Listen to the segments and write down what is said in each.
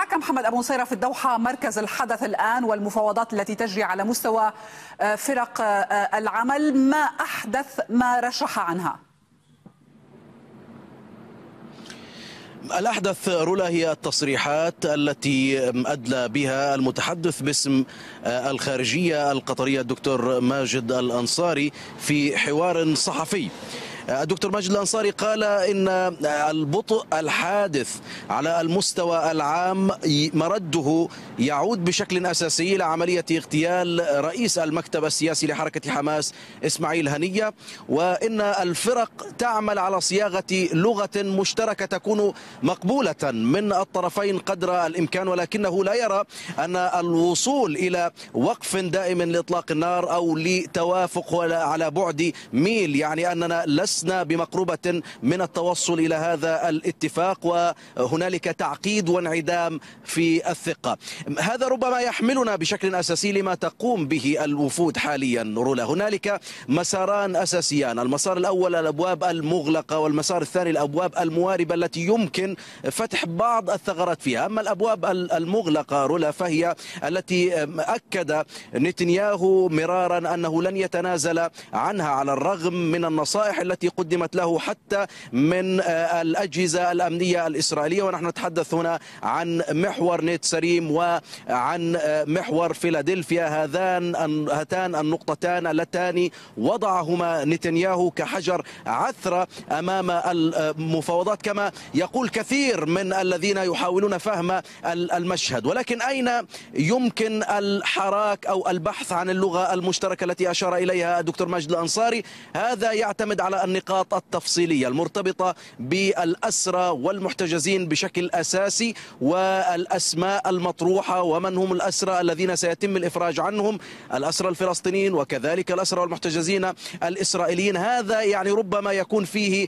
معك محمد أبو نصيرة في الدوحة مركز الحدث الآن والمفاوضات التي تجري على مستوى آه، فرق آه، آه، العمل ما أحدث ما رشح عنها؟ الأحدث رولا هي التصريحات التي أدلى بها المتحدث باسم الخارجية القطرية الدكتور ماجد الأنصاري في حوار صحفي الدكتور آه، ماجد الأنصاري قال إن آه، البطء الحادث على المستوى العام مرده يعود بشكل أساسي إلى عملية اغتيال رئيس المكتب السياسي لحركة حماس إسماعيل هنية وإن الفرق تعمل على صياغة لغة مشتركة تكون مقبولة من الطرفين قدر الإمكان ولكنه لا يرى أن الوصول إلى وقف دائم لإطلاق النار أو لتوافق على بعد ميل يعني أننا لسنا لسنا بمقربة من التوصل إلى هذا الاتفاق وهنالك تعقيد وانعدام في الثقة هذا ربما يحملنا بشكل أساسي لما تقوم به الوفود حاليا رولا هنالك مساران أساسيان المسار الأول الأبواب المغلقة والمسار الثاني الأبواب المواربة التي يمكن فتح بعض الثغرات فيها أما الأبواب المغلقة رولا فهي التي أكد نتنياهو مرارا أنه لن يتنازل عنها على الرغم من النصائح التي التي قدمت له حتى من آه، الأجهزة الأمنية الإسرائيلية ونحن نتحدث هنا عن محور نيت سريم وعن آه، محور فيلادلفيا هذان هاتان النقطتان اللتان وضعهما نتنياهو كحجر عثرة أمام المفاوضات كما يقول كثير من الذين يحاولون فهم المشهد ولكن أين يمكن الحراك أو البحث عن اللغة المشتركة التي أشار إليها الدكتور ماجد الأنصاري هذا يعتمد على أن النقاط التفصيلية المرتبطة بالأسرى والمحتجزين بشكل أساسي والأسماء المطروحة ومن هم الأسرى الذين سيتم الإفراج عنهم الأسرى الفلسطينيين وكذلك الأسرى والمحتجزين الإسرائيليين هذا يعني ربما يكون فيه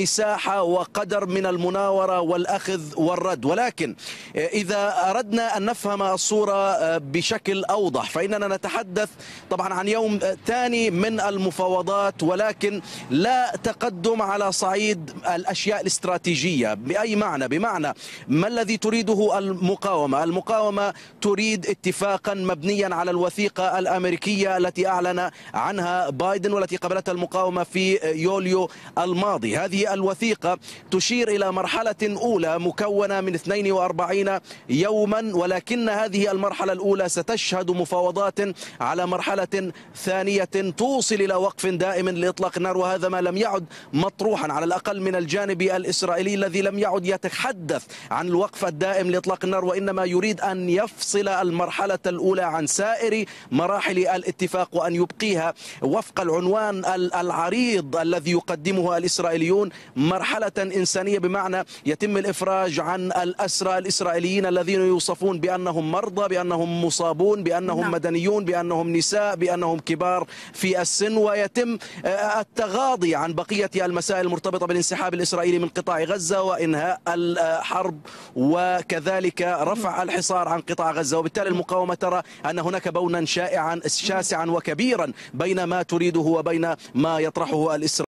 مساحة وقدر من المناورة والأخذ والرد ولكن إذا أردنا أن نفهم الصورة بشكل أوضح فإننا نتحدث طبعا عن يوم ثاني من المفاوضات ولكن لا تقدم على صعيد الأشياء الاستراتيجية بأي معنى بمعنى ما الذي تريده المقاومة المقاومة تريد اتفاقا مبنيا على الوثيقة الأمريكية التي أعلن عنها بايدن والتي قبلتها المقاومة في يوليو الماضي هذه الوثيقة تشير إلى مرحلة أولى مكونة من 42 يوما ولكن هذه المرحلة الأولى ستشهد مفاوضات على مرحلة ثانية توصل إلى وقف دائم لإطلاق النار وهذا عندما لم يعد مطروحا على الأقل من الجانب الإسرائيلي الذي لم يعد يتحدث عن الوقف الدائم لإطلاق النار وإنما يريد أن يفصل المرحلة الأولى عن سائر مراحل الاتفاق وأن يبقيها وفق العنوان العريض الذي يقدمه الإسرائيليون مرحلة إنسانية بمعنى يتم الإفراج عن الأسرى الإسرائيليين الذين يوصفون بأنهم مرضى بأنهم مصابون بأنهم نعم. مدنيون بأنهم نساء بأنهم كبار في السن ويتم آه، التغاضي التغاضي عن بقية المسائل المرتبطة بالانسحاب الإسرائيلي من قطاع غزة وإنهاء الحرب وكذلك رفع الحصار عن قطاع غزة وبالتالي المقاومة ترى أن هناك بونا شائعا شاسعا وكبيرا بين ما تريده وبين ما يطرحه الإسرائيلي